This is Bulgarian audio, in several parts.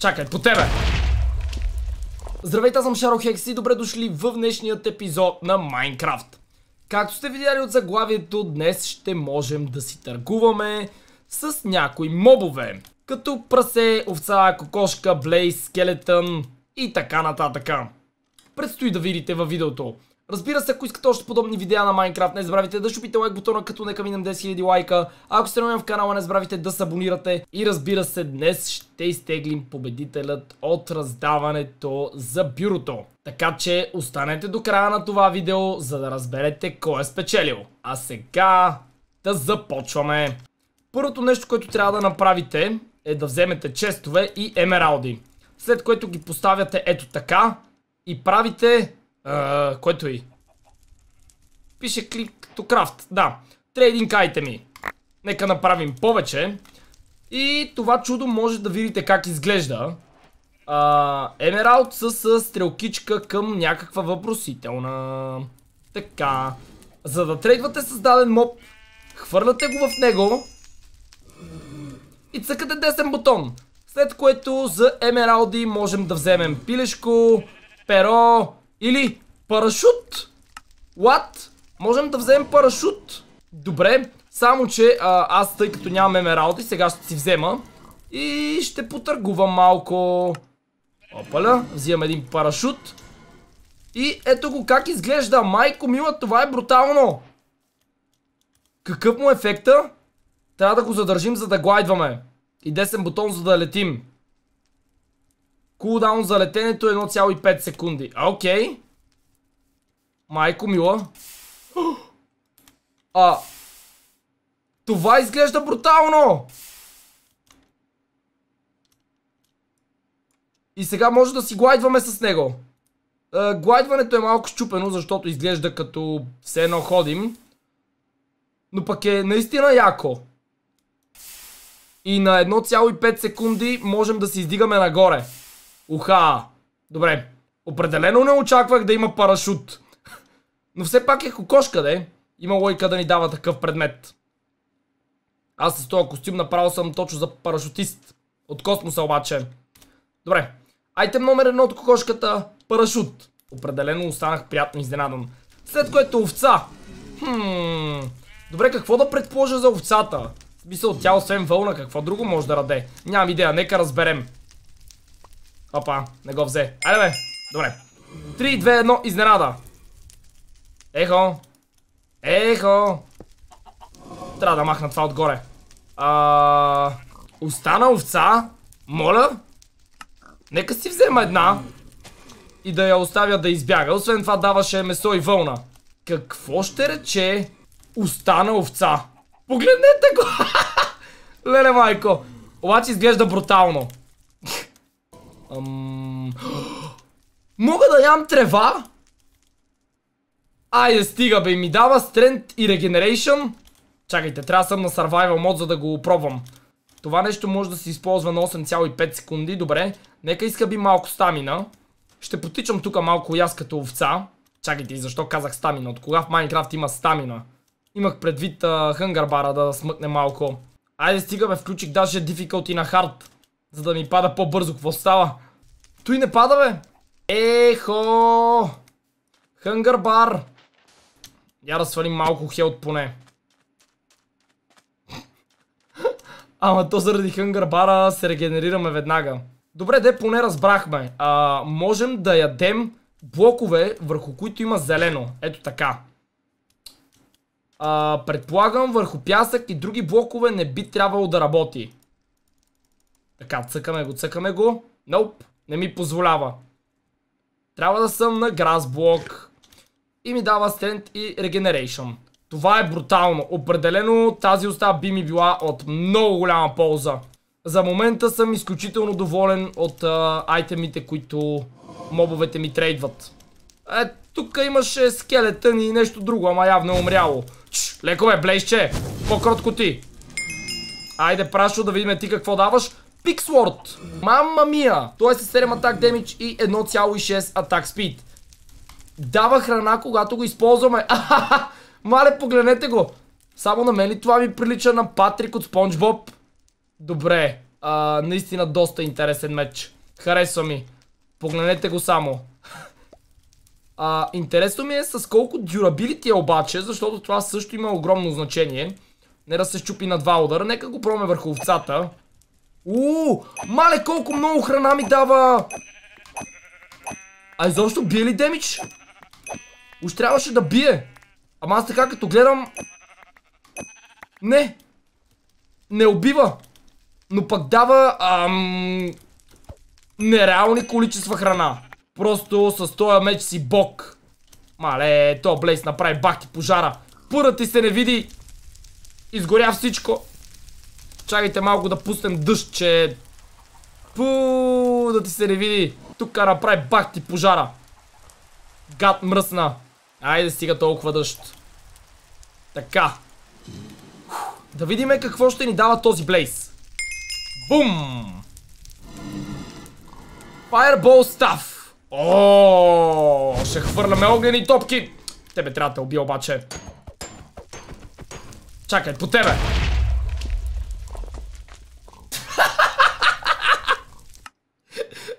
Чакай, по тебе! Здравейте, аз съм Шаро Хекс и добре дошли в днешният епизод на Майнкрафт. Както сте видяли от заглавието, днес ще можем да си търгуваме с някои мобове. Като прасе, овца, кокошка, блейз, скелетън и така нататък. Предстои да видите във видеото. Разбира се, ако искате още подобни видеа на Майнкрафт, не забравяйте да шупите лайк бутона, като нека минем 10 000 лайка. А ако сте новим в канала, не забравяйте да се абонирате. И разбира се, днес ще изтеглим победителят от раздаването за бюрото. Така че останете до края на това видео, за да разберете кой е спечелил. А сега да започваме. Първото нещо, което трябва да направите е да вземете честове и емералди. След което ги поставяте ето така и правите а, което и. Е? Пише клик to craft. Да. Трейдинг айтеми. Нека направим повече. И това чудо може да видите как изглежда. Емералд с, с стрелкичка към някаква въпросителна. Така. За да трейдвате с даден моб, хвърляте го в него и цъкате десен бутон. След което за емералди можем да вземем пилешко, перо, или парашут? What? Можем да вземем парашут? Добре, само че а, аз тъй като нямам емералди, сега ще си взема. И ще потъргувам малко. Опаля, взимам един парашут. И ето го как изглежда. Майко мила, това е брутално. Какъв му е ефекта? Трябва да го задържим, за да глайдваме. И десен бутон, за да летим. Кулдаун за летенето е 1,5 секунди. А, окей. Майко мила. А. Това изглежда брутално. И сега може да си глайдваме с него. Е, глайдването е малко щупено, защото изглежда като все едно ходим. Но пък е наистина яко. И на 1,5 секунди можем да се издигаме нагоре. Уха! Добре. Определено не очаквах да има парашут. Но все пак е кокошка, де. Има лойка да ни дава такъв предмет. Аз с този костюм направил съм точно за парашутист. От космоса обаче. Добре. Айтем номер едно от кокошката. Парашут. Определено останах приятно изненадан. След което овца. Хм. Добре, какво да предположа за овцата? В смисъл, тя освен вълна, какво друго може да раде? Нямам идея, нека разберем. Опа, не го взе. Айде бе, добре. 3, 2, 1, изненада. Ехо. Ехо. Трябва да махна това отгоре. А, остана овца. Моля. Нека си взема една. И да я оставя да избяга. Освен това даваше месо и вълна. Какво ще рече остана овца? Погледнете го! Леле майко. Обаче изглежда брутално. Ам... Мога да ям трева? Айде стига бе, ми дава Стренд и регенерейшн. Чакайте, трябва да съм на Survival мод, за да го опробвам. Това нещо може да се използва на 8,5 секунди, добре. Нека би малко стамина. Ще потичам тук малко и аз като овца. Чакайте, и защо казах стамина? От кога в Майнкрафт има стамина? Имах предвид хънгърбара да смъкне малко. Айде стига бе, включих даже difficulty на хард. За да ми пада по-бързо. Какво става? Той не пада, бе. Ехо! Хънгър бар! Я да свалим малко хелт поне. Ама то заради хънгър бара се регенерираме веднага. Добре, де поне разбрахме. А, можем да ядем блокове, върху които има зелено. Ето така. А, предполагам, върху пясък и други блокове не би трябвало да работи. Така, цъкаме го, цъкаме го. Ноп, не ми позволява. Трябва да съм на Грасблок. И ми дава стенд и регенерейшн. Това е брутално. Определено тази уста би ми била от много голяма полза. За момента съм изключително доволен от а, айтемите, които мобовете ми трейдват. Е, тук имаше скелетън и нещо друго, ама явно е умряло. Чш, леко бе, блейсче, По-кротко ти! Айде, прашо, да видим ти какво даваш. Пиксворд. Мама мия. Той е с 7 атак демидж и 1,6 атак спид. Дава храна, когато го използваме. Ахаха! Мале, погледнете го. Само на мен ли това ми прилича на Патрик от Спонж Боб? Добре. А, наистина доста интересен меч. Харесва ми. Погледнете го само. А, интересно ми е с колко дюрабилити е обаче, защото това също има огромно значение. Не да се щупи на два удара. Нека го пробваме върху овцата. Уу, мале колко много храна ми дава! А изобщо бие ли демидж? Уж трябваше да бие. Ама аз така като гледам... Не! Не убива! Но пък дава... Ам... Нереални количества храна. Просто с този меч си бог. Мале, то Блейс направи бахти пожара. Пърът ти се не види. Изгоря всичко. Чакайте малко да пуснем дъжд, че... Пу, да ти се не види. Тук кара прави бах ти пожара. Гад мръсна. Айде стига толкова дъжд. Така. Да видиме какво ще ни дава този Блейз. Бум! Fireball Staff. О, ще хвърляме огнени топки. Тебе трябва да те убия обаче. Чакай, по тебе.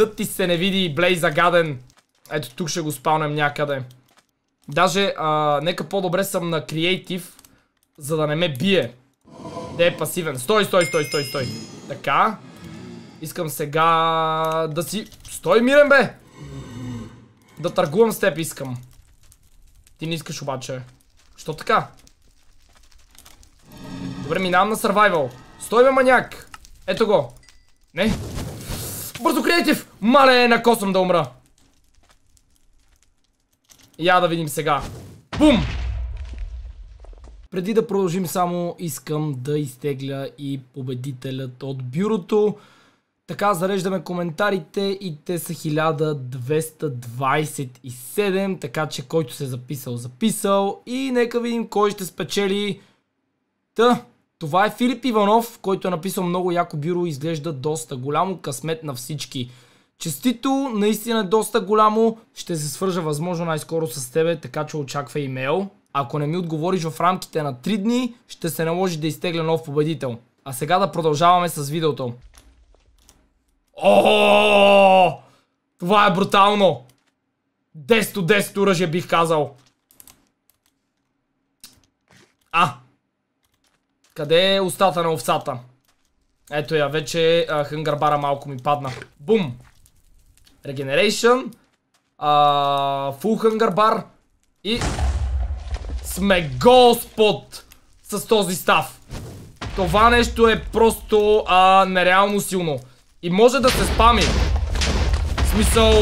да ти се не види и Блей загаден. Ето тук ще го спалнем някъде. Даже, а, нека по-добре съм на креатив, за да не ме бие. Де е пасивен. Стой, стой, стой, стой, стой. Така. Искам сега да си... Стой, мирен бе! Да търгувам с теб искам. Ти не искаш обаче. Що така? Добре, минавам на survival. Стой бе, маняк! Ето го. Не. Бързо креатив! Мале, на косъм да умра. Я да видим сега. Бум! Преди да продължим само искам да изтегля и победителят от бюрото. Така зареждаме коментарите и те са 1227, така че който се е записал, записал. И нека видим кой ще спечели. Та, това е Филип Иванов, който е написал много яко бюро, изглежда доста голямо късмет на всички. Честито, наистина доста голямо. Ще се свържа възможно най-скоро с тебе, така че очаква имейл. Ако не ми отговориш в рамките на 3 дни, ще се наложи да изтегля нов победител. А сега да продължаваме с видеото. О! Това е брутално! 10-10 уръжие бих казал. А! Къде е устата на овцата? Ето я, вече хънгарбара малко ми падна. Бум! Регенерейшън. Фул хънгър бар. И сме господ с този став. Това нещо е просто нереално силно. И може да се спами. В смисъл...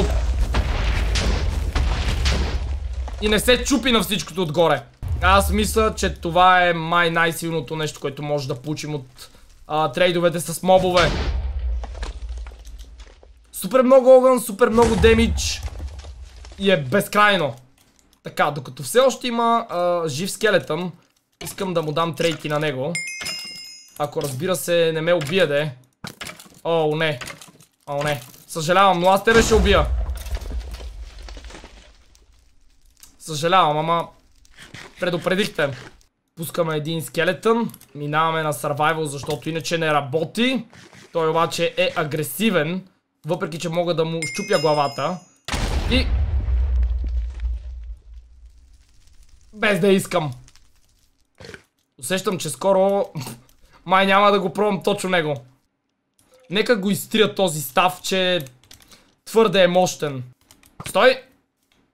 И не се чупи на всичкото отгоре. Аз мисля, че това е май най-силното нещо, което може да получим от трейдовете с мобове. Супер много огън, супер много демидж. И е безкрайно. Така, докато все още има а, жив скелетъм, искам да му дам трейки на него. Ако разбира се не ме убие де. О, не. О, не. Съжалявам, но аз тебе ще убия. Съжалявам, ама предупредихте. Пускаме един скелетън, минаваме на сървайвал, защото иначе не работи. Той обаче е агресивен. Въпреки, че мога да му щупя главата. И... Без да искам. Усещам, че скоро... Май няма да го пробвам точно него. Нека го изтрия този став, че... Твърде е мощен. Стой!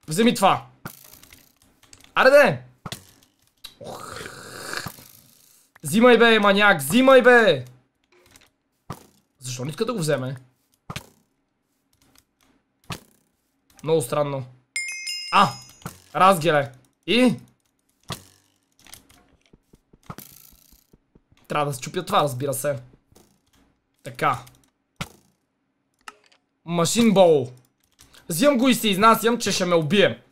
Вземи това. Аре де! Взимай бе, маняк! Взимай бе! Защо не иска да го вземе? Много странно. А! Разгеле. И? Трябва да счупя това, разбира се. Така. Машин бол. Взимам го и се изнасям, че ще ме убие.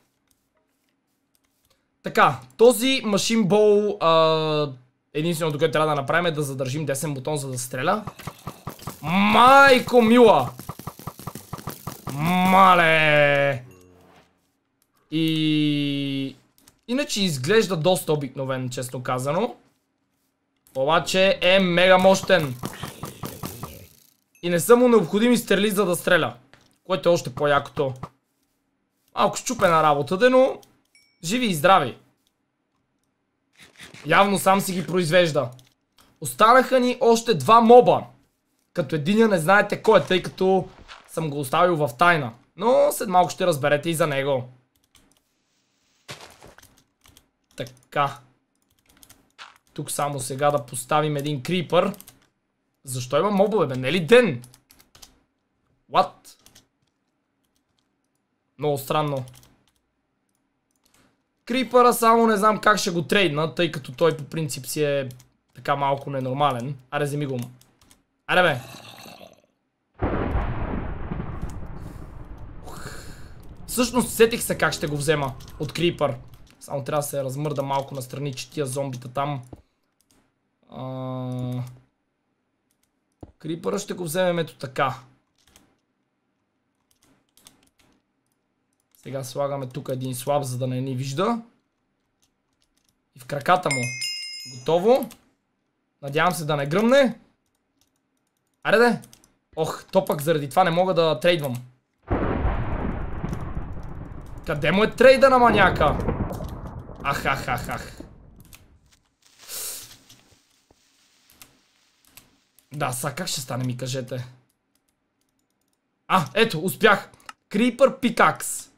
Така, този машин бол... Единственото, което трябва да направим е да задържим десен бутон, за да стреля. Майко мила! Мале! И... Иначе изглежда доста обикновен, честно казано. Обаче е мега мощен. И не са му необходими стрели за да стреля. Което е още по-якото. Малко щупена работата, но... Живи и здрави. Явно сам си ги произвежда. Останаха ни още два моба. Като единия не знаете кой е, тъй като съм го оставил в тайна. Но след малко ще разберете и за него. Така. Тук само сега да поставим един крипър. Защо има мобове, бе? Не е ли ден? What? Много странно. Крипъра само не знам как ще го трейдна, тъй като той по принцип си е така малко ненормален. Аре, вземи го. Аре, бе! Всъщност сетих се как ще го взема от Крипър. Само трябва да се размърда малко настрани, че тия зомбита там. А... Крипъра ще го вземем ето така. Сега слагаме тук един слаб, за да не ни вижда. И в краката му. Готово. Надявам се да не гръмне. Аре де. Ох, то пък заради това не мога да трейдвам. Къде му е трейда на маняка? Ах, ах, ах, ах. Да, сега как ще стане ми кажете? А, ето, успях. Крипър пикакс.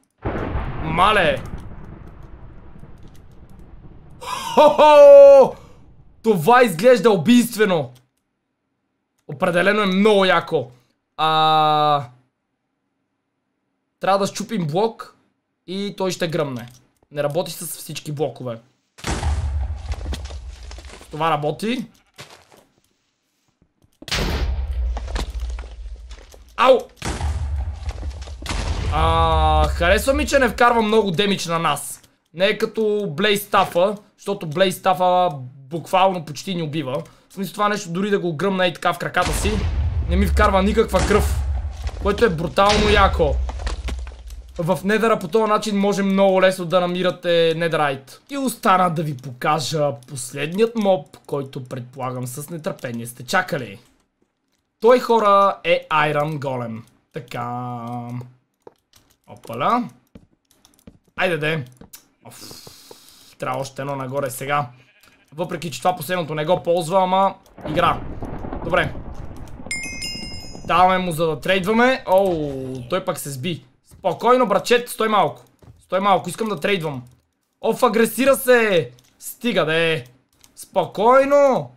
Мале. Хо-хо! Това изглежда убийствено. Определено е много яко. А... Трябва да щупим блок и той ще гръмне. Не работи с всички блокове. Това работи. Ау! А, харесва ми, че не вкарва много демидж на нас. Не е като Блейстафа, защото Стафа буквално почти ни убива. В смисъл това нещо, дори да го гръмна и така в краката си, не ми вкарва никаква кръв. Което е брутално яко в недъра по този начин може много лесно да намирате недрайт. И остана да ви покажа последният моб, който предполагам с нетърпение сте чакали. Той хора е Iron Golem. Така... Опаля. Айде де. Оф. Трябва още едно нагоре сега. Въпреки, че това последното не го ползва, ама игра. Добре. Даваме му за да трейдваме. Оу, той пак се сби. Спокойно, братчет, стой малко. Стой малко, искам да трейдвам. Оф, агресира се! Стига, бе! Спокойно!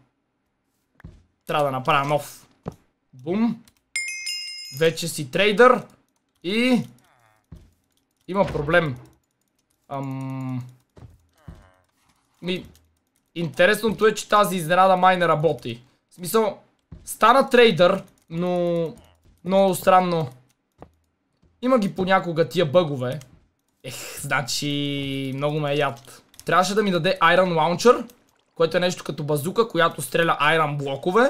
Трябва да направя нов. Бум. Вече си трейдър. И... Има проблем. Ам... Ми... Интересното е, че тази изненада май не работи. В смисъл, стана трейдър, но... Много странно. Има ги понякога тия бъгове. Ех, значи много ме е яд. Трябваше да ми даде Iron Launcher, което е нещо като базука, която стреля Iron блокове.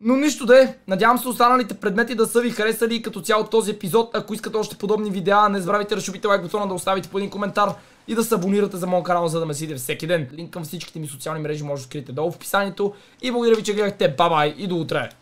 Но нищо да е. Надявам се останалите предмети да са ви харесали като цяло този епизод. Ако искате още подобни видеа, не забравяйте да шубите лайк бутона, да оставите по един коментар и да се абонирате за моят канал, за да ме сидите всеки ден. Линк към всичките ми социални мрежи може да скрите долу в описанието. И благодаря ви, че гледахте. Бабай и до утре!